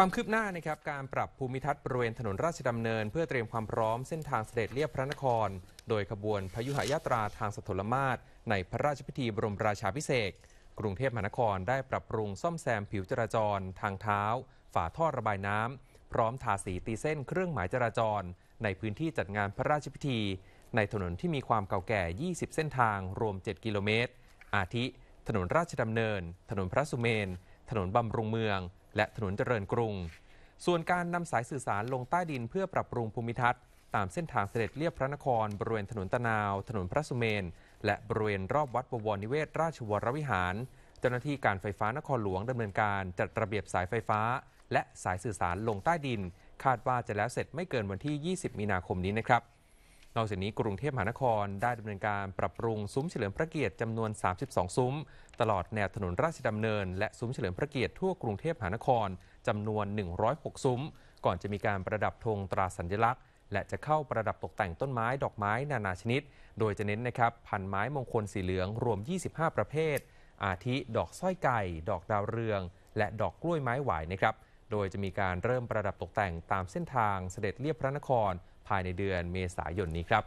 ความคืบหน้านะครับการปรับภูมิทัศน์บริเวณถนนราชดำเนิน เพื่อเตรียมความพร้อมเส้นทางเสด็จเรียบพระนคร โดยขบวนพยุหยาตราทางสถลมาตร ในพระราชพิธีบรมราชาพิเศษ กรุงเทพมหานครได้ปรับปรุงซ่อมแซมผิวจราจรทางเท้าฝาท่อระบายน้ำพร้อมทาสีตีเส้นเครื่องหมายจราจร ในพื้นที่จัดงานพระราชพิธี ในถนนที่มีความเก่าแก่ 20 เส้นทางรวม 7 กิโลเมตรอาทิถนนราชดำเนิน ถนนพระสุเมนถนนบำรุงเมือง และถนนเจริญกรุง ส่วนการนำสายสื่อสารลงใต้ดินเพื่อปรับปรุงภูมิทัศน์ตาม เส้นทางเสด็จเรียบพระนคร บริเวณถนนตะนาวถนนพระสุเมน และบริเวณรอบวัดบวรนิเวศราชวรวิหาร เจ้าหน้าที่การไฟฟ้านครหลวงดำเนินการ จัดระเบียบสายไฟฟ้า และสายสื่อสารลงใต้ดิน คาดว่าจะแล้วเสร็จไม่เกินวันที่ 20 มีนาคมนี้นะครับนอกจากนี้ กรุงเทพมหานครได้ดำเนินการปรับปรุงซุ้มเฉลิมพระเกียรติจำนวน 32 ซุ้มตลอดแนวถนนราชดำเนินและซุ้มเฉลิมพระเกียรติทั่วกรุงเทพมหานครจำนวน 106 ซุ้ม ก่อนจะมีการประดับธงตราสัญลักษณ์ และจะเข้าประดับตกแต่งต้นไม้ดอกไม้นานาชนิด โดยจะเน้นนะครับ พันไม้มงคลสีเหลืองรวม 25 ประเภท อาทิดอกสร้อยไก่ดอกดาวเรือง และดอกกล้วยไม้หวายนะครับ โดยจะมีการเริ่มประดับตกแต่งตามเส้นทางเสด็จเรียบพระนครภายในเดือนเมษายนนี้ครับ